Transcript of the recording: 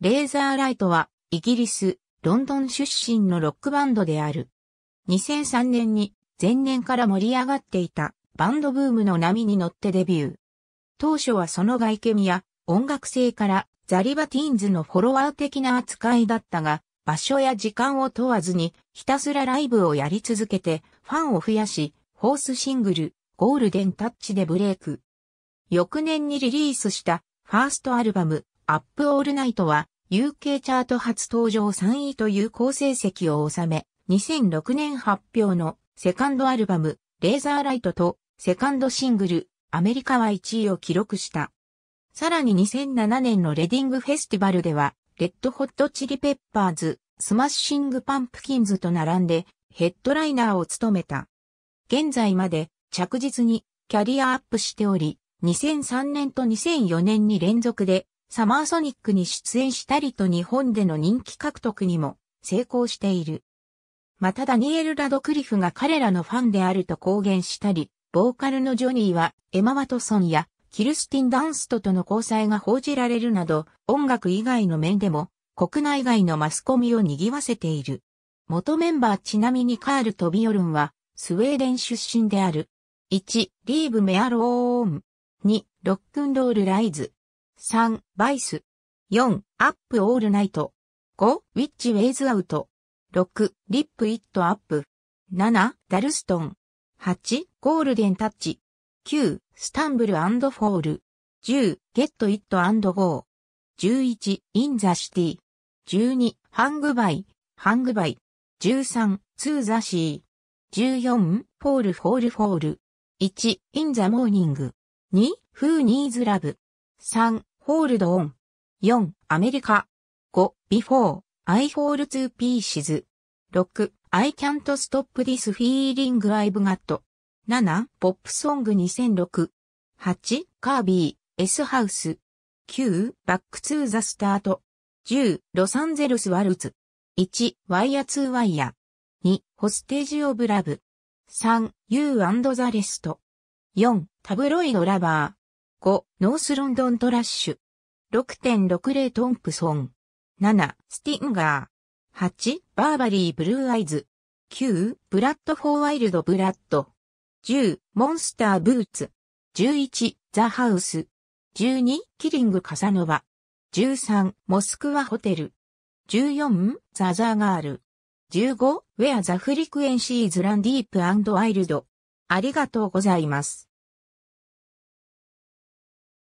レーザーライトは、イギリス、ロンドン出身のロックバンドである。2003年に、前年から盛り上がっていた、バンドブームの波に乗ってデビュー。当初はその外見や、音楽性から、ザリバティーンズのフォロワー的な扱いだったが、場所や時間を問わずに、ひたすらライブをやり続けて、ファンを増やし、ホースシングル、ゴールデンタッチでブレイク。翌年にリリースした、ファーストアルバム、アップオールナイトは、UK チャート初登場3位という好成績を収め、2006年発表のセカンドアルバム、レーザーライトとセカンドシングル、アメリカは1位を記録した。さらに2007年のレディングフェスティバルでは、レッドホットチリペッパーズ、スマッシングパンプキンズと並んでヘッドライナーを務めた。現在まで着実にキャリアアップしており、2003年と2004年に連続でサマーソニックに出演したりと日本での人気獲得にも成功している。またダニエル・ラドクリフが彼らのファンであると公言したり、ボーカルのジョニーはエマ・ワトソンやキルスティン・ダンストとの交際が報じられるなど、音楽以外の面でも国内外のマスコミを賑わせている。元メンバーちなみにカール・トビオルンはスウェーデン出身である。1、リーブ・メアローン。2、ロックンロール・ライズ。三、バイス。四、アップオールナイト。五、ウィッチウェイズアウト。六、リップイットアップ。七、ダルストン。八、ゴールデンタッチ。九、スタンブルフォール。十、ゲットイットゴー。十一、インザシティ。十二、ハングバイ、ハングバイ。十三、ツーザシー。十四、フォールフォールフォール。一、インザモーニング。二、フーニーズラブ。三、ホールドオン。四。アメリカ。五。ビフォー、アイホールツーピーシズ。六。アイキャントストップディスフィーリングアイブガット。七。ポップソング2006。8、カービー、スハウス。九。バックツーザスタート。十。ロサンゼルスワルツ。一。ワイヤツーワイヤ。二。ホステージオブラブ。三。ユーザレスト。四。タブロイドラバー。5、ノースロンドントラッシュ。6.60トンプソン。7、スティンガー。8、バーバリーブルーアイズ。9、ブラッドフォーワイルドブラッド。10、モンスターブーツ。11、ザハウス。12、キリングカサノバ。13、モスクワホテル。14、ザザーガール。15、ウェアザフリクエンシーズランディープアイルド。ありがとうございます。